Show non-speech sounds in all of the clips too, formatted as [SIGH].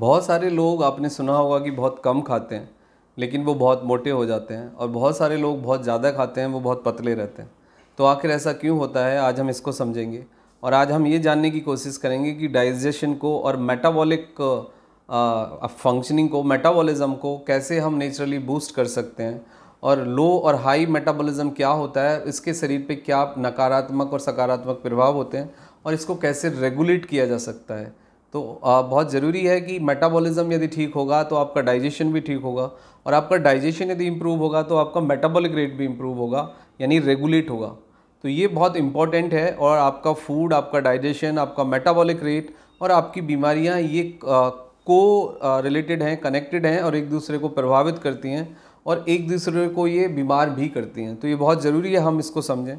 बहुत सारे लोग आपने सुना होगा कि बहुत कम खाते हैं लेकिन वो बहुत मोटे हो जाते हैं और बहुत सारे लोग बहुत ज़्यादा खाते हैं वो बहुत पतले रहते हैं तो आखिर ऐसा क्यों होता है आज हम इसको समझेंगे और आज हम ये जानने की कोशिश करेंगे कि डाइजेशन को और मेटाबॉलिक फंक्शनिंग को मेटाबॉलिज्म को कैसे हम नेचुरली बूस्ट कर सकते हैं और लो और हाई मेटाबॉलिज्म क्या होता है इसके शरीर पे क्या नकारात्मक और सकारात्मक प्रभाव होते हैं और इसको कैसे रेगुलेट किया जा सकता है तो बहुत ज़रूरी है कि मेटाबॉलिज्म यदि ठीक होगा तो आपका डाइजेशन भी ठीक होगा और आपका डाइजेशन यदि इम्प्रूव होगा तो आपका मेटाबॉलिक रेट भी इम्प्रूव होगा यानी रेगुलेट होगा तो ये बहुत इम्पॉर्टेंट है और आपका फूड आपका डाइजेशन आपका मेटाबॉलिक रेट और आपकी बीमारियाँ ये को रिलेटेड हैं कनेक्टेड हैं और एक दूसरे को प्रभावित करती हैं और एक दूसरे को ये बीमार भी करती हैं तो ये बहुत ज़रूरी है हम इसको समझें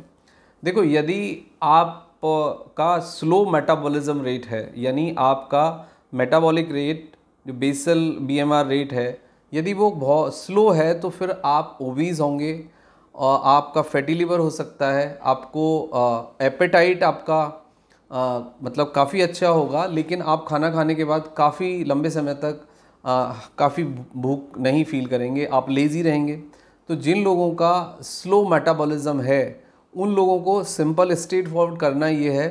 देखो यदि आप का स्लो मेटाबॉलिज्म रेट है यानी आपका मेटाबॉलिक रेट जो बेसल बीएमआर रेट है यदि वो बहुत स्लो है तो फिर आप ओबीज होंगे और आपका फैटी लिवर हो सकता है आपको एपेटाइट आपका आ, मतलब काफ़ी अच्छा होगा लेकिन आप खाना खाने के बाद काफ़ी लंबे समय तक काफ़ी भूख नहीं फील करेंगे आप लेज़ी रहेंगे तो जिन लोगों का स्लो मेटाबॉलिज्म है उन लोगों को सिंपल स्ट्रेट फॉरवर्ड करना ये है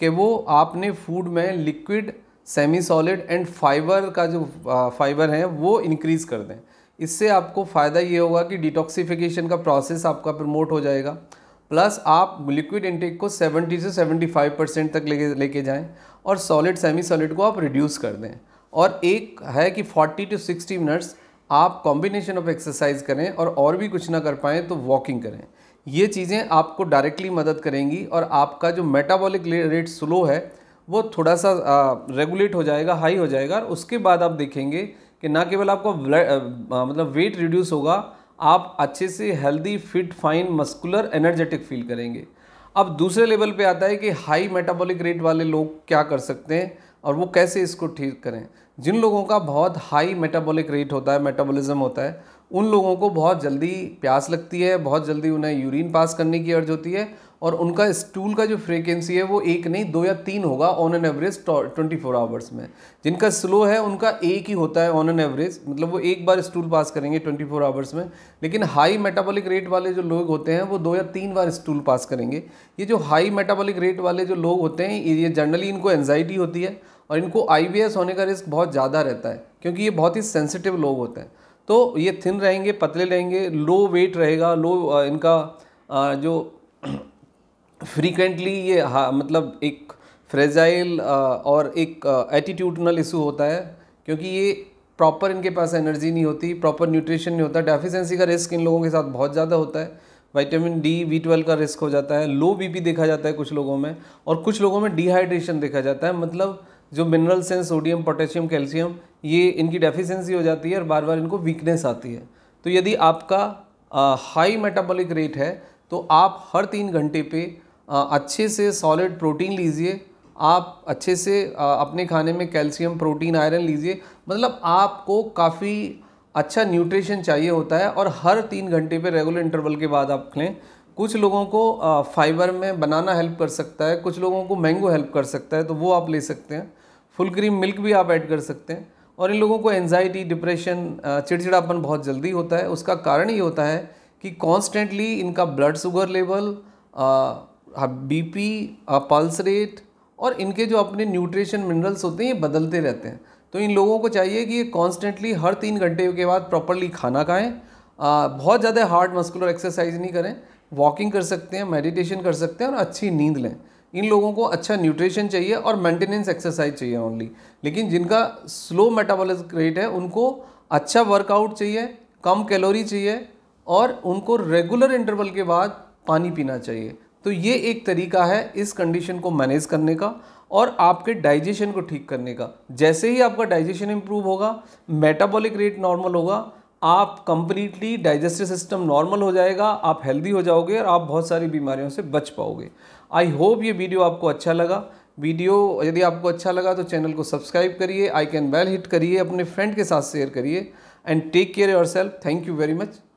कि वो आपने फूड में liquid semi solid and fibre का जो फाइबर है वो इनक्रीज़ कर दें इससे आपको फ़ायदा ये होगा कि डिटॉक्सिफिकेशन का प्रोसेस आपका प्रमोट हो जाएगा प्लस आप लिक्विड इनटेक को 70 से 75 परसेंट तक लेके लेके जाएँ और सॉलिड सेमी सॉलिड को आप रिड्यूस कर दें और एक है कि 40 टू 60 मिनट्स आप कॉम्बिनेशन ऑफ एक्सरसाइज करें और और भी कुछ ना कर पाएँ तो वॉकिंग करें ये चीज़ें आपको डायरेक्टली मदद करेंगी और आपका जो मेटाबॉलिक रेट स्लो है वो थोड़ा सा रेगुलेट हो जाएगा हाई हो जाएगा और उसके बाद आप देखेंगे कि ना केवल आपका मतलब वेट रिड्यूस होगा आप अच्छे से healthy fit fine muscular energetic feel करेंगे अब दूसरे लेवल पे आता है कि हाई मेटाबॉलिक रेट वाले लोग क्या कर सकते हैं और वो कैसे इसको ठीक करें जिन लोगों का बहुत हाई मेटाबॉलिक रेट होता है मेटाबॉलिज्म होता है उन लोगों को बहुत जल्दी प्यास लगती है बहुत जल्दी उन्हें यूरिन पास करने की अर्ज होती है और उनका स्टूल का जो फ्रीक्वेंसी है वो एक नहीं दो या तीन होगा on an average twenty four hours में जिनका स्लो है उनका एक ही होता है ऑन एन एवरेज मतलब वो एक बार स्टूल पास करेंगे ट्वेंटी फोर आवर्स में लेकिन हाई मेटाबॉलिक रेट वाले जो लोग होते हैं वो दो या तीन बार स्टूल पास करेंगे ये जो हाई मेटाबॉलिक रेट वाले जो लोग होते हैं ये जनरली इनको एन्जाइटी होती है और इनको आई होने का रिस्क बहुत ज़्यादा रहता है क्योंकि ये बहुत ही सेंसिटिव लोग होते हैं तो ये थिन रहेंगे पतले रहेंगे लो वेट रहेगा लो इनका जो फ्रीक्वेंटली [CLEARS THROAT] ये मतलब एक फ्रेजाइल और एक एटीट्यूडनल इशू होता है क्योंकि ये प्रॉपर इनके पास एनर्जी नहीं होती प्रॉपर न्यूट्रिशन नहीं होता डेफिशेंसी का रिस्क इन लोगों के साथ बहुत ज़्यादा होता है विटामिन डी वी ट्वेल्व का रिस्क हो जाता है लो बीपी देखा जाता है कुछ लोगों में और कुछ लोगों में डिहाइड्रेशन देखा जाता है मतलब जो मिनरल्स हैं सोडियम पोटेशियम कैल्शियम ये इनकी डेफिशिएंसी हो जाती है और बार बार इनको वीकनेस आती है तो यदि आपका हाई मेटाबॉलिक रेट है तो आप हर तीन घंटे पे आ, अच्छे से सॉलिड प्रोटीन लीजिए आप अच्छे से आ, अपने खाने में कैल्शियम प्रोटीन आयरन लीजिए मतलब आपको काफ़ी अच्छा न्यूट्रिशन चाहिए होता है और हर तीन घंटे पे रेगुलर इंटरवल के बाद आप लें कुछ लोगों को फाइबर में बनाना हेल्प कर सकता है कुछ लोगों को मैंगो हेल्प कर सकता है तो वो आप ले सकते हैं फुल क्रीम मिल्क भी आप ऐड कर सकते हैं और इन लोगों को एनजाइटी डिप्रेशन चिड़चिड़ापन बहुत जल्दी होता है उसका कारण ये होता है कि कॉन्स्टेंटली इनका blood sugar level B P pulse rate और इनके जो अपने न्यूट्रिशन मिनरल्स होते हैं ये बदलते रहते हैं तो इन लोगों को चाहिए कि ये कॉन्स्टेंटली हर तीन घंटे के बाद प्रॉपरली खाना खाएँ बहुत ज़्यादा हार्ड मस्कुलर एक्सरसाइज नहीं करें वॉकिंग कर सकते हैं मेडिटेशन कर सकते हैं और अच्छी नींद लें इन लोगों को अच्छा न्यूट्रिशन चाहिए और मेंटेनेंस एक्सरसाइज चाहिए ओनली लेकिन जिनका स्लो मेटाबॉलिज रेट है उनको अच्छा वर्कआउट चाहिए कम कैलोरी चाहिए और उनको रेगुलर इंटरवल के बाद पानी पीना चाहिए तो ये एक तरीका है इस कंडीशन को मैनेज करने का और आपके डाइजेशन को ठीक करने का जैसे ही आपका डाइजेशन इम्प्रूव होगा मेटाबॉलिक रेट नॉर्मल होगा आप कंप्लीटली डाइजेस्टिव सिस्टम नॉर्मल हो जाएगा आप हेल्दी हो जाओगे और आप बहुत सारी बीमारियों से बच पाओगे आई होप ये वीडियो आपको अच्छा लगा वीडियो यदि आपको अच्छा लगा तो चैनल को सब्सक्राइब करिए आई कैन बेल हिट करिए अपने फ्रेंड के साथ शेयर करिए and take care yourself thank you very much